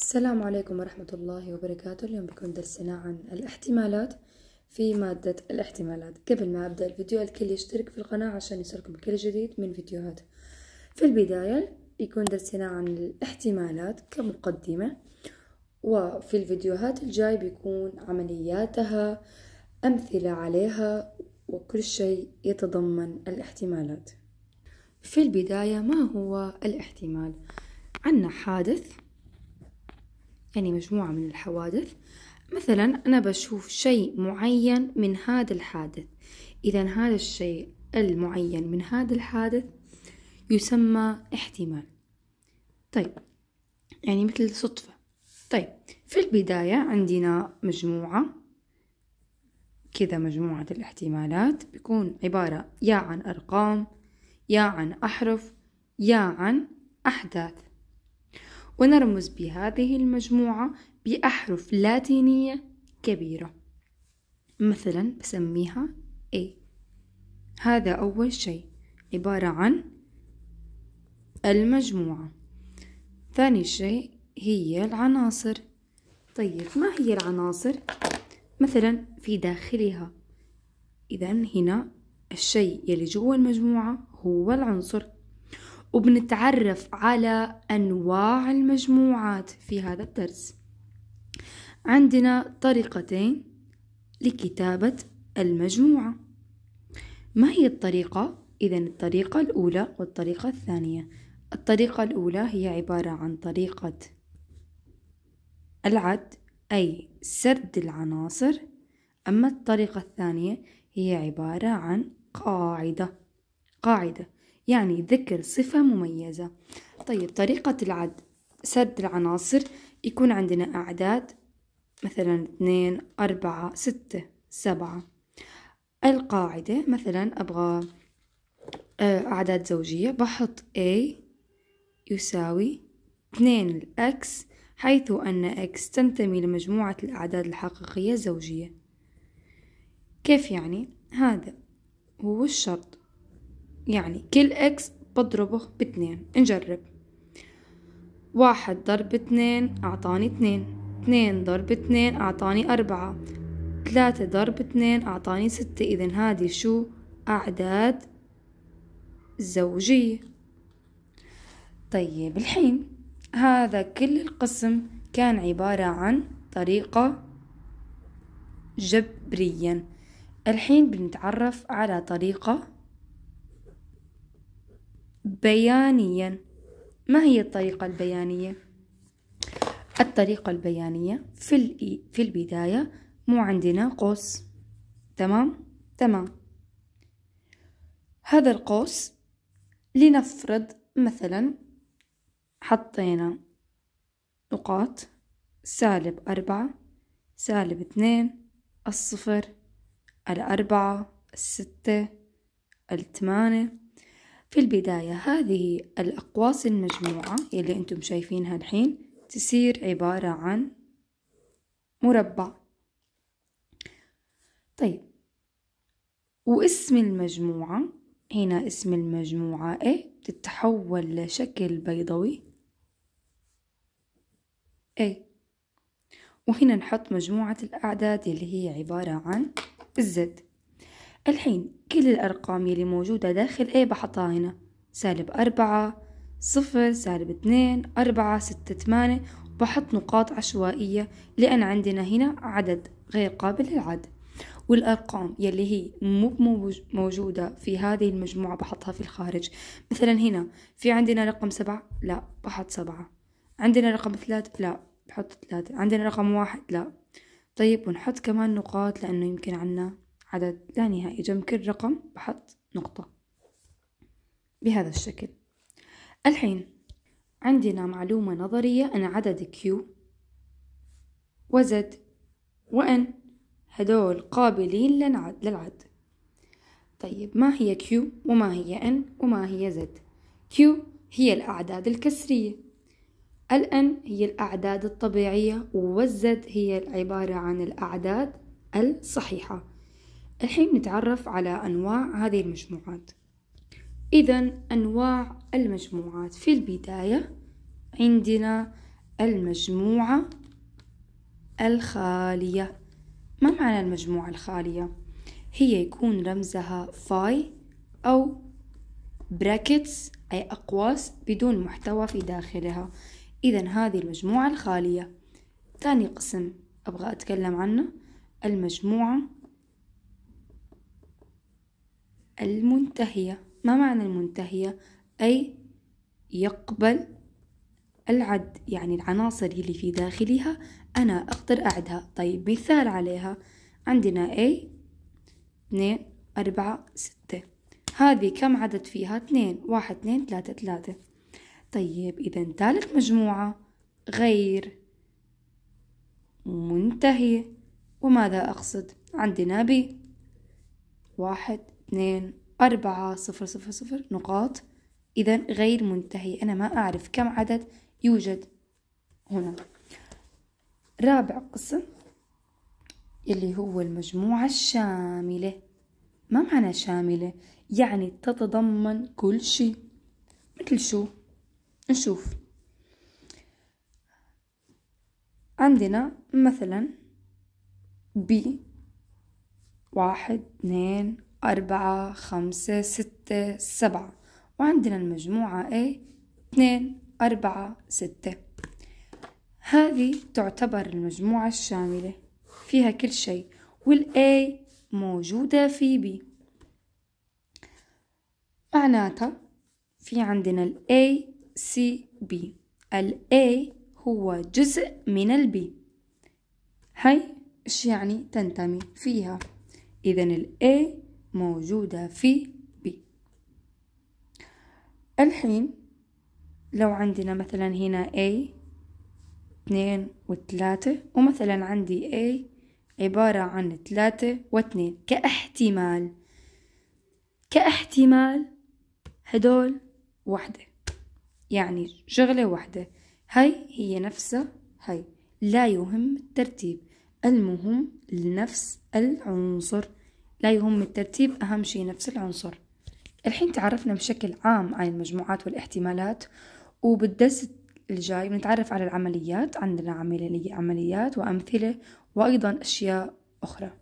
السلام عليكم ورحمة الله وبركاته اليوم بيكون درسنا عن الاحتمالات في مادة الاحتمالات قبل ما أبدأ الفيديو الكل يشترك في القناة عشان يصلكم كل جديد من فيديوهات في البداية يكون درسنا عن الاحتمالات كمقدمة وفي الفيديوهات الجاي بيكون عملياتها أمثلة عليها وكل شيء يتضمن الاحتمالات في البداية ما هو الاحتمال؟ عنا حادث يعني مجموعة من الحوادث مثلا أنا بشوف شيء معين من هذا الحادث إذا هذا الشيء المعين من هذا الحادث يسمى احتمال طيب يعني مثل صدفة طيب في البداية عندنا مجموعة كذا مجموعة الاحتمالات بيكون عبارة يا عن أرقام يا عن أحرف يا عن أحداث ونرمز بهذه المجموعة بأحرف لاتينية كبيرة مثلا بسميها A هذا أول شيء عبارة عن المجموعة ثاني شيء هي العناصر طيب ما هي العناصر؟ مثلا في داخلها إذا هنا الشيء يلي جوا المجموعة هو العنصر وبنتعرف على أنواع المجموعات في هذا الدرس عندنا طريقتين لكتابة المجموعة ما هي الطريقة؟ إذا الطريقة الأولى والطريقة الثانية الطريقة الأولى هي عبارة عن طريقة العد أي سرد العناصر أما الطريقة الثانية هي عبارة عن قاعدة قاعدة يعني ذكر صفة مميزة طيب طريقة العد سرد العناصر يكون عندنا أعداد مثلا اثنين أربعة ستة سبعة القاعدة مثلا أبغى آه، أعداد زوجية بحط A يساوي اثنين X حيث أن X تنتمي لمجموعة الأعداد الحقيقية الزوجية كيف يعني؟ هذا هو الشرط يعني كل اكس بضربه باتنين نجرب واحد ضرب اتنين أعطاني اتنين اتنين ضرب اتنين أعطاني أربعة ثلاثة ضرب اتنين أعطاني ستة إذا هذه شو أعداد زوجية طيب الحين هذا كل القسم كان عبارة عن طريقة جبريا الحين بنتعرف على طريقة بيانيا ما هي الطريقة البيانية؟ الطريقة البيانية في, في البداية مو عندنا قوس تمام؟ تمام هذا القوس لنفرض مثلا حطينا نقاط سالب أربعة سالب اثنين الصفر الأربعة الستة الثمانية في البداية هذه الأقواس المجموعة اللي أنتم شايفينها الحين تصير عبارة عن مربع طيب واسم المجموعة هنا اسم المجموعة A تتحول لشكل بيضوي A وهنا نحط مجموعة الأعداد اللي هي عبارة عن الزد الحين كل الأرقام يلي موجودة داخل A بحطها هنا سالب أربعة صفر سالب اثنين أربعة ستة ثمانية بحط نقاط عشوائية لأن عندنا هنا عدد غير قابل للعد والأرقام يلي هي مو موجودة في هذه المجموعة بحطها في الخارج مثلا هنا في عندنا رقم سبعة لا بحط سبعة عندنا رقم ثلاثة لا بحط ثلاثة عندنا رقم واحد لا طيب ونحط كمان نقاط لأنه يمكن عنا عدد لا نهائي جنب كل رقم بحط نقطة بهذا الشكل الحين عندنا معلومة نظرية أن عدد Q وزد وأن هدول قابلين للعد للعد طيب ما هي Q وما هي N وما هي Z Q هي الأعداد الكسرية الأن هي الأعداد الطبيعية والزد هي عبارة عن الأعداد الصحيحة الحين نتعرف على أنواع هذه المجموعات إذا أنواع المجموعات في البداية عندنا المجموعة الخالية ما معنى المجموعة الخالية؟ هي يكون رمزها فاي أو براكتس أي أقواس بدون محتوى في داخلها إذا هذه المجموعة الخالية ثاني قسم أبغى أتكلم عنه المجموعة المنتهية ما معنى المنتهية أي يقبل العد يعني العناصر اللي في داخلها أنا أقدر أعدها طيب مثال عليها عندنا A 2 4 6 هذه كم عدد فيها 2 1 2 3 3 طيب إذا ثالث مجموعة غير منتهية وماذا أقصد عندنا B واحد اثنين أربعة صفر صفر صفر نقاط إذا غير منتهي أنا ما أعرف كم عدد يوجد هنا رابع قسم اللي هو المجموعة الشاملة ما معنى شاملة يعني تتضمن كل شيء مثل شو نشوف عندنا مثلا ب واحد اثنين أربعة خمسة ستة سبعة وعندنا المجموعة A اثنين أربعة ستة هذه تعتبر المجموعة الشاملة فيها كل شيء والA موجودة في B معناتها في عندنا الـ A C B ال A هو جزء من ال B هاي إيش يعني تنتمي فيها إذا ال A موجودة في B الحين لو عندنا مثلا هنا A اثنين وثلاثة ومثلا عندي A عبارة عن ثلاثة واثنين كاحتمال كاحتمال هدول وحدة يعني شغلة وحدة هاي هي نفسها هاي لا يهم الترتيب المهم لنفس العنصر لا يهم الترتيب أهم شيء نفس العنصر الحين تعرفنا بشكل عام عن المجموعات والاحتمالات وبالدرس الجاي بنتعرف على العمليات عندنا عمليات وأمثلة وأيضا أشياء أخرى